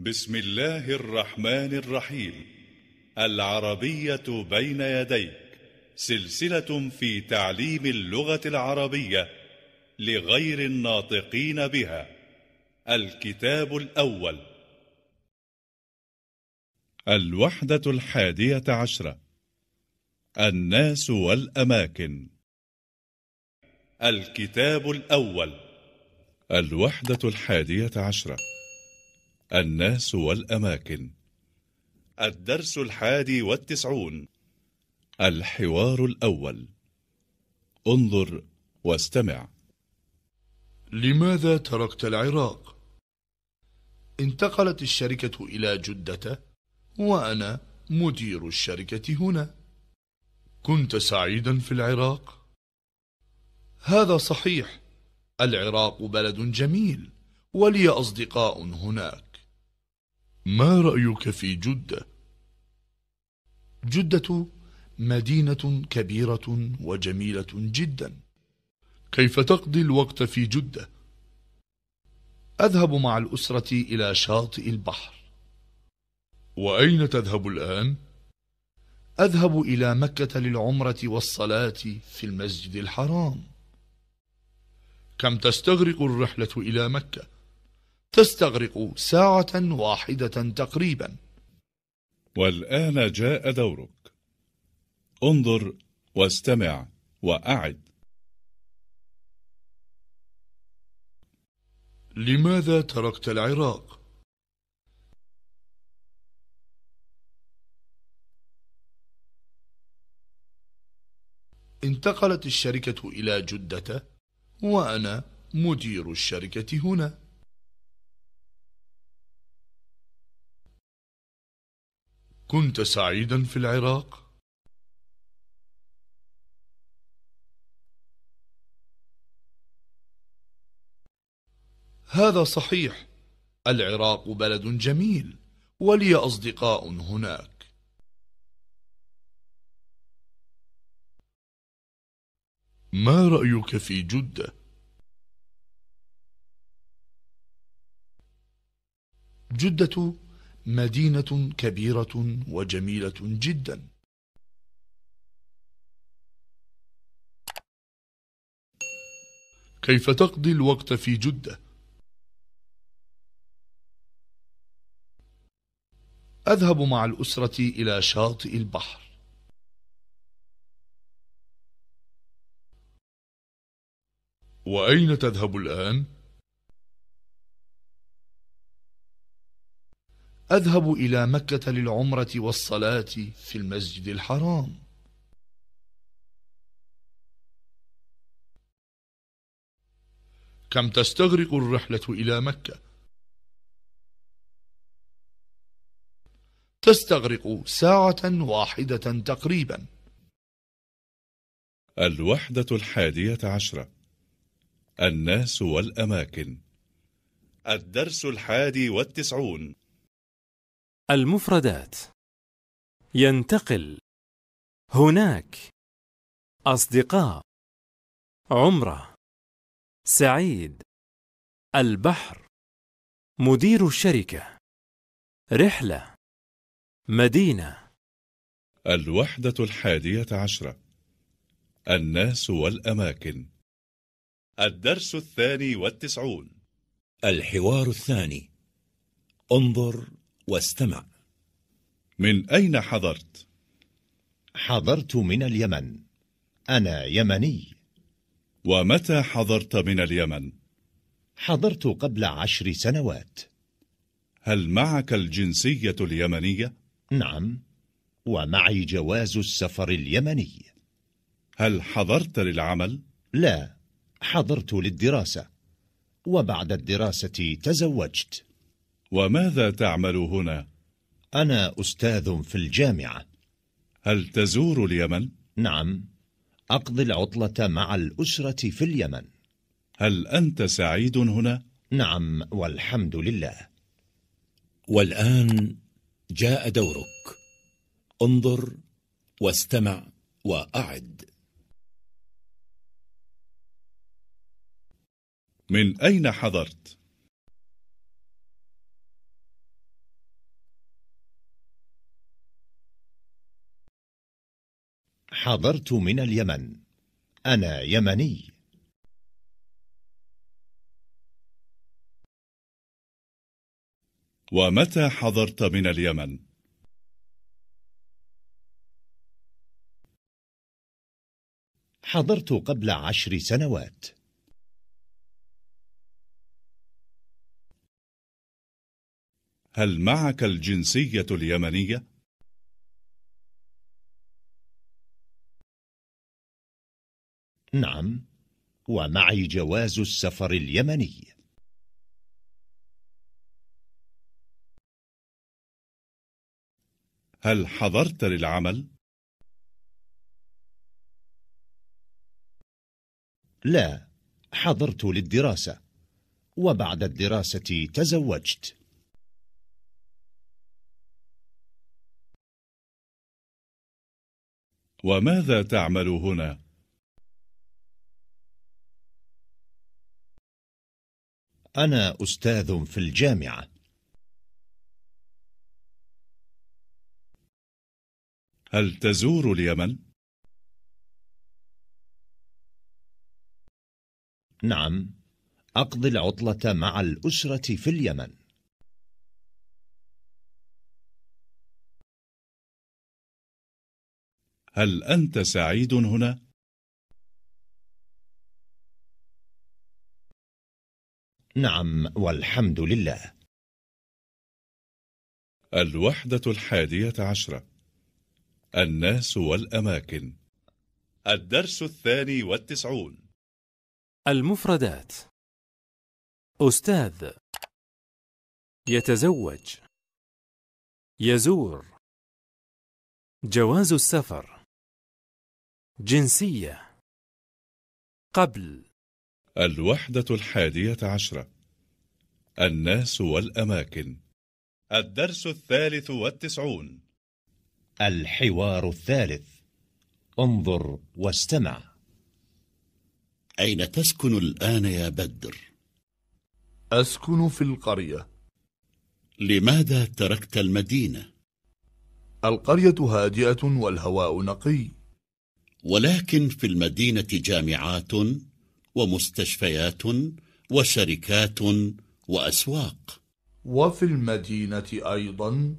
بسم الله الرحمن الرحيم العربية بين يديك سلسلة في تعليم اللغة العربية لغير الناطقين بها الكتاب الأول الوحدة الحادية عشرة الناس والأماكن الكتاب الأول الوحدة الحادية عشرة الناس والأماكن الدرس الحادي والتسعون الحوار الأول انظر واستمع لماذا تركت العراق؟ انتقلت الشركة إلى جدة وأنا مدير الشركة هنا كنت سعيدا في العراق؟ هذا صحيح العراق بلد جميل ولي أصدقاء هناك ما رأيك في جدة؟ جدة مدينة كبيرة وجميلة جدا كيف تقضي الوقت في جدة؟ أذهب مع الأسرة إلى شاطئ البحر وأين تذهب الآن؟ أذهب إلى مكة للعمرة والصلاة في المسجد الحرام كم تستغرق الرحلة إلى مكة؟ تستغرق ساعة واحدة تقريبا والآن جاء دورك انظر واستمع وأعد لماذا تركت العراق؟ انتقلت الشركة إلى جدة وأنا مدير الشركة هنا كنت سعيدا في العراق؟ هذا صحيح العراق بلد جميل ولي أصدقاء هناك ما رأيك في جدة؟ جدة مدينة كبيرة وجميلة جدا كيف تقضي الوقت في جدة؟ أذهب مع الأسرة إلى شاطئ البحر وأين تذهب الآن؟ أذهب إلى مكة للعمرة والصلاة في المسجد الحرام كم تستغرق الرحلة إلى مكة؟ تستغرق ساعة واحدة تقريبا الوحدة الحادية عشرة الناس والأماكن الدرس الحادي والتسعون المفردات ينتقل هناك أصدقاء عمره سعيد البحر مدير الشركة رحلة مدينة الوحدة الحادية عشرة الناس والأماكن الدرس الثاني والتسعون الحوار الثاني انظر واستمع من أين حضرت؟ حضرت من اليمن أنا يمني ومتى حضرت من اليمن؟ حضرت قبل عشر سنوات هل معك الجنسية اليمنية؟ نعم ومعي جواز السفر اليمني هل حضرت للعمل؟ لا حضرت للدراسة وبعد الدراسة تزوجت وماذا تعمل هنا؟ أنا أستاذ في الجامعة هل تزور اليمن؟ نعم أقضي العطلة مع الأسرة في اليمن هل أنت سعيد هنا؟ نعم والحمد لله والآن جاء دورك انظر واستمع وأعد من أين حضرت؟ حضرت من اليمن أنا يمني ومتى حضرت من اليمن؟ حضرت قبل عشر سنوات هل معك الجنسية اليمنية؟ نعم ومعي جواز السفر اليمني هل حضرت للعمل؟ لا حضرت للدراسة وبعد الدراسة تزوجت وماذا تعمل هنا؟ أنا أستاذ في الجامعة. هل تزور اليمن؟ نعم، أقضي العطلة مع الأسرة في اليمن. هل أنت سعيد هنا؟ نعم والحمد لله الوحدة الحادية عشرة الناس والأماكن الدرس الثاني والتسعون المفردات أستاذ يتزوج يزور جواز السفر جنسية قبل الوحدة الحادية عشرة الناس والأماكن الدرس الثالث والتسعون الحوار الثالث انظر واستمع أين تسكن الآن يا بدر؟ أسكن في القرية لماذا تركت المدينة؟ القرية هادئة والهواء نقي ولكن في المدينة جامعات ومستشفيات وشركات وأسواق وفي المدينة أيضا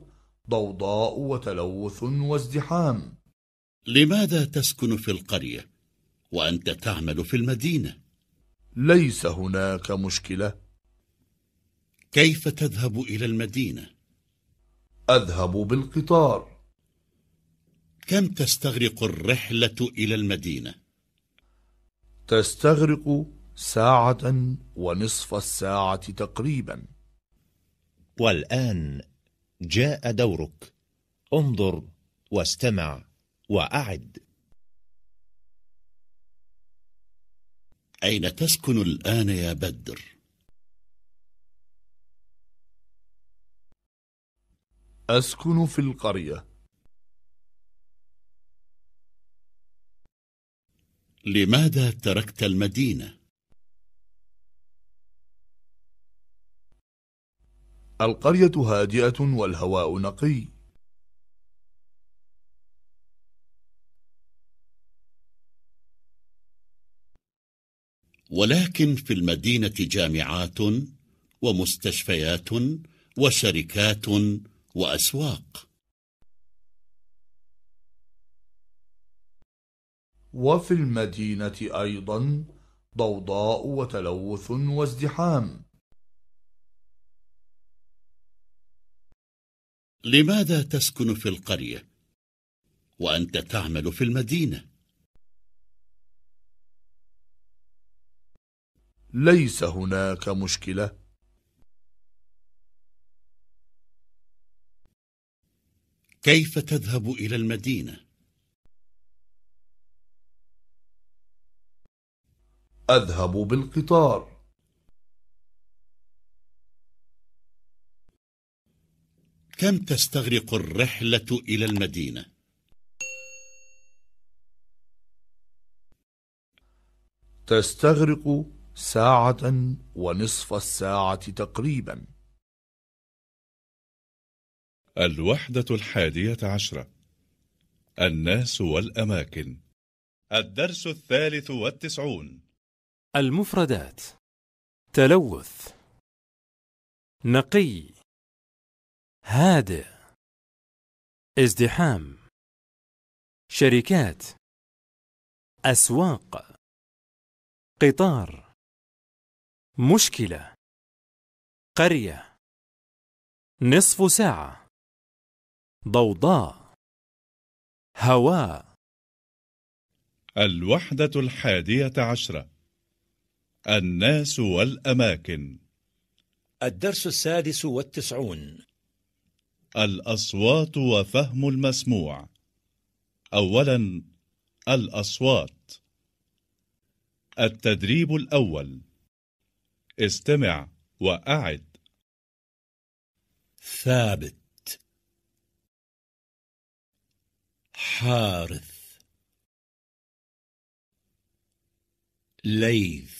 ضوضاء وتلوث وازدحام لماذا تسكن في القرية وأنت تعمل في المدينة؟ ليس هناك مشكلة كيف تذهب إلى المدينة؟ أذهب بالقطار كم تستغرق الرحلة إلى المدينة؟ تستغرق ساعة ونصف الساعة تقريبا والآن جاء دورك انظر واستمع وأعد أين تسكن الآن يا بدر؟ أسكن في القرية لماذا تركت المدينة؟ القرية هادئة والهواء نقي ولكن في المدينة جامعات ومستشفيات وشركات وأسواق وفي المدينة أيضا ضوضاء وتلوث وازدحام لماذا تسكن في القرية وأنت تعمل في المدينة؟ ليس هناك مشكلة كيف تذهب إلى المدينة؟ أذهب بالقطار كم تستغرق الرحلة إلى المدينة؟ تستغرق ساعة ونصف الساعة تقريبا الوحدة الحادية عشرة الناس والأماكن الدرس الثالث والتسعون المفردات تلوث نقي هادئ ازدحام شركات أسواق قطار مشكلة قرية نصف ساعة ضوضاء هواء الوحدة الحادية عشرة الناس والأماكن الدرس السادس والتسعون الأصوات وفهم المسموع أولا الأصوات التدريب الأول استمع وأعد ثابت حارث ليث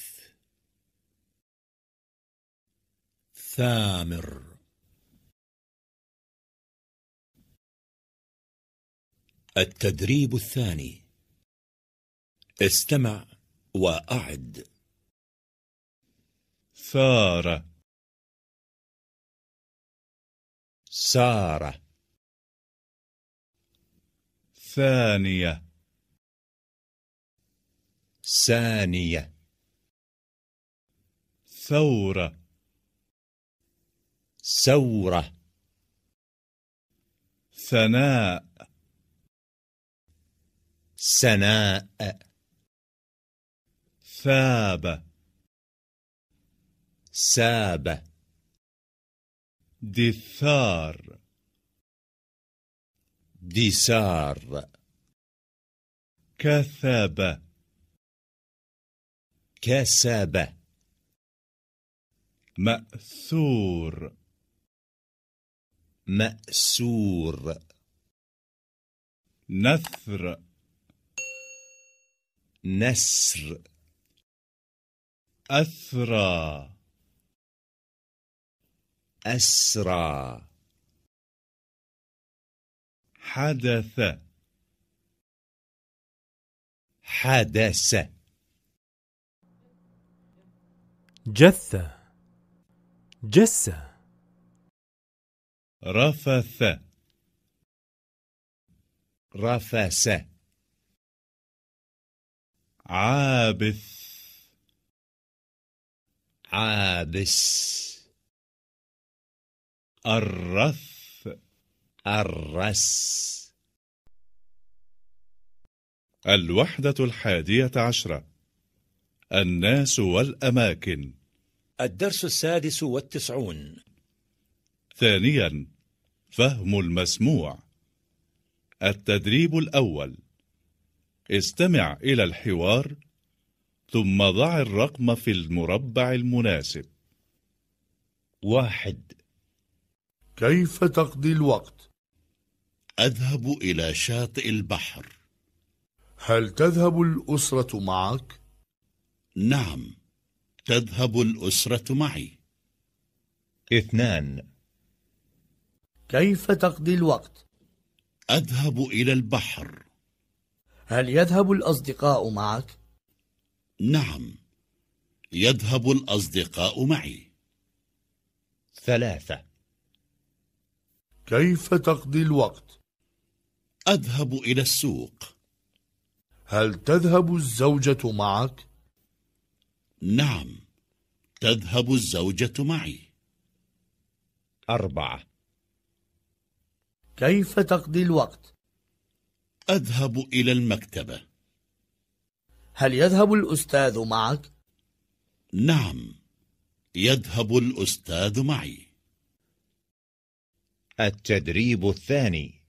ثامر التدريب الثاني استمع وأعد ثار سارة ثانية ثانية ثورة ثورة ثناء سناء ثاب ساب دثار دثار كثب كسب مأثور مأسور نثر نسر أثرى أسرى حدث حدث جثة جثة رفث رفس عابث عابس الرث الرس الوحدة الحادية عشرة الناس والأماكن الدرس السادس والتسعون ثانيا فهم المسموع التدريب الأول استمع إلى الحوار ثم ضع الرقم في المربع المناسب واحد كيف تقضي الوقت؟ أذهب إلى شاطئ البحر هل تذهب الأسرة معك؟ نعم تذهب الأسرة معي اثنان كيف تقضي الوقت؟ أذهب إلى البحر هل يذهب الأصدقاء معك؟ نعم يذهب الأصدقاء معي ثلاثة كيف تقضي الوقت؟ أذهب إلى السوق هل تذهب الزوجة معك؟ نعم تذهب الزوجة معي أربعة كيف تقضي الوقت؟ أذهب إلى المكتبة هل يذهب الأستاذ معك؟ نعم يذهب الأستاذ معي التدريب الثاني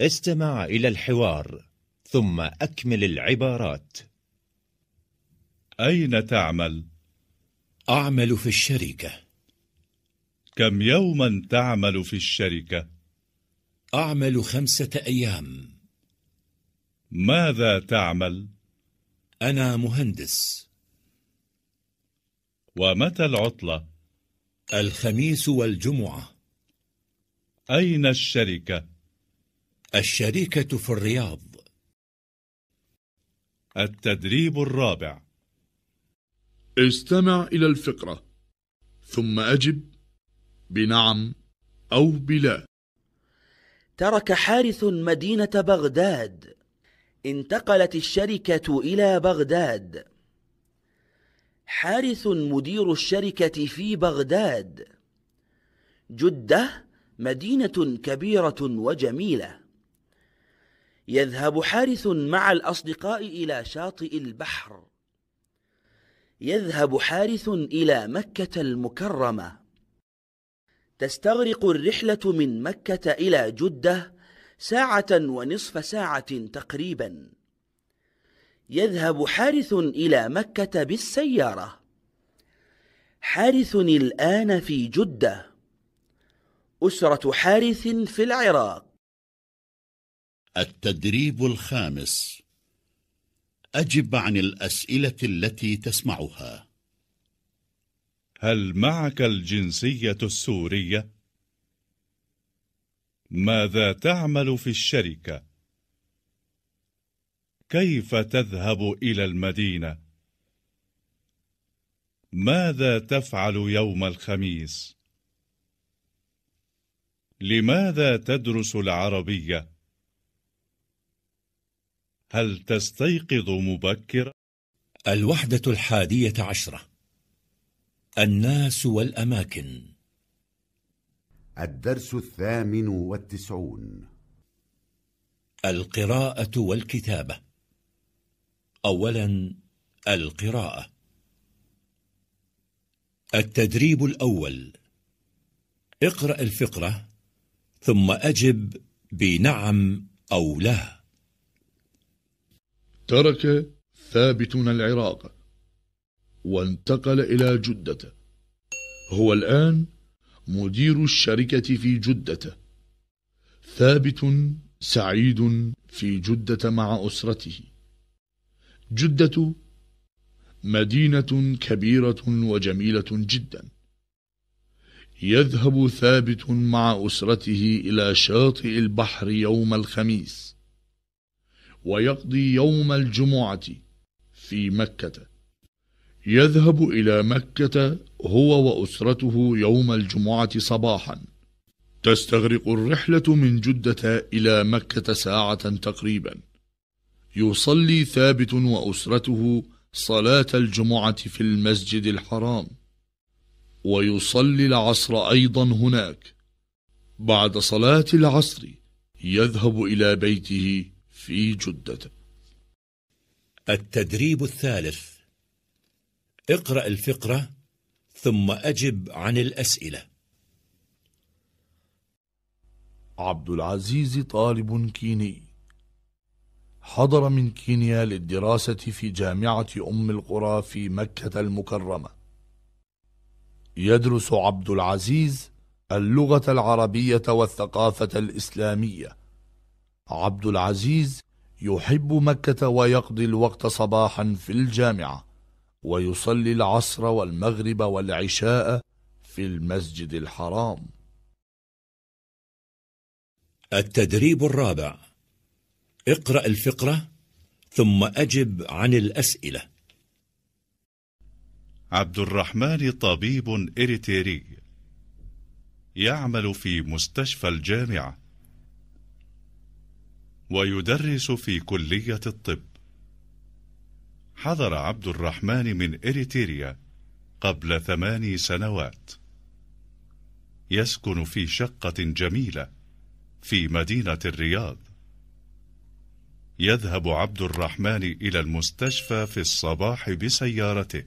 استمع إلى الحوار ثم أكمل العبارات أين تعمل؟ أعمل في الشركة كم يوما تعمل في الشركة؟ أعمل خمسة أيام ماذا تعمل؟ أنا مهندس ومتى العطلة؟ الخميس والجمعة أين الشركة؟ الشركة في الرياض التدريب الرابع استمع إلى الفقرة ثم أجب بنعم أو بلا ترك حارث مدينة بغداد انتقلت الشركة إلى بغداد حارث مدير الشركة في بغداد جدة مدينة كبيرة وجميلة يذهب حارث مع الأصدقاء إلى شاطئ البحر يذهب حارث إلى مكة المكرمة تستغرق الرحلة من مكة إلى جدة ساعة ونصف ساعة تقريبا يذهب حارث إلى مكة بالسيارة حارث الآن في جدة أسرة حارث في العراق التدريب الخامس أجب عن الأسئلة التي تسمعها هل معك الجنسية السورية؟ ماذا تعمل في الشركة؟ كيف تذهب إلى المدينة؟ ماذا تفعل يوم الخميس؟ لماذا تدرس العربية؟ هل تستيقظ مبكرا؟ الوحدة الحادية عشرة الناس والأماكن الدرس الثامن والتسعون القراءة والكتابة أولا القراءة التدريب الأول اقرأ الفقرة ثم أجب بنعم أو لا ترك ثابت العراق وانتقل إلى جدة هو الآن مدير الشركة في جدة ثابت سعيد في جدة مع أسرته جدة مدينة كبيرة وجميلة جدا يذهب ثابت مع أسرته إلى شاطئ البحر يوم الخميس ويقضي يوم الجمعة في مكة يذهب إلى مكة هو وأسرته يوم الجمعة صباحا تستغرق الرحلة من جدة إلى مكة ساعة تقريبا يصلي ثابت وأسرته صلاة الجمعة في المسجد الحرام ويصلي العصر أيضا هناك بعد صلاة العصر يذهب إلى بيته في جدة التدريب الثالث اقرأ الفقرة ثم أجب عن الأسئلة عبد العزيز طالب كيني حضر من كينيا للدراسة في جامعة أم القرى في مكة المكرمة يدرس عبد العزيز اللغة العربية والثقافة الإسلامية عبد العزيز يحب مكة ويقضي الوقت صباحا في الجامعة ويصلي العصر والمغرب والعشاء في المسجد الحرام التدريب الرابع اقرأ الفقرة ثم أجب عن الأسئلة عبد الرحمن طبيب إريتري يعمل في مستشفى الجامعة ويدرس في كلية الطب حضر عبد الرحمن من إريتريا قبل ثماني سنوات يسكن في شقة جميلة في مدينة الرياض يذهب عبد الرحمن إلى المستشفى في الصباح بسيارته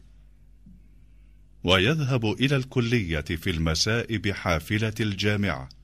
ويذهب إلى الكلية في المساء بحافلة الجامعة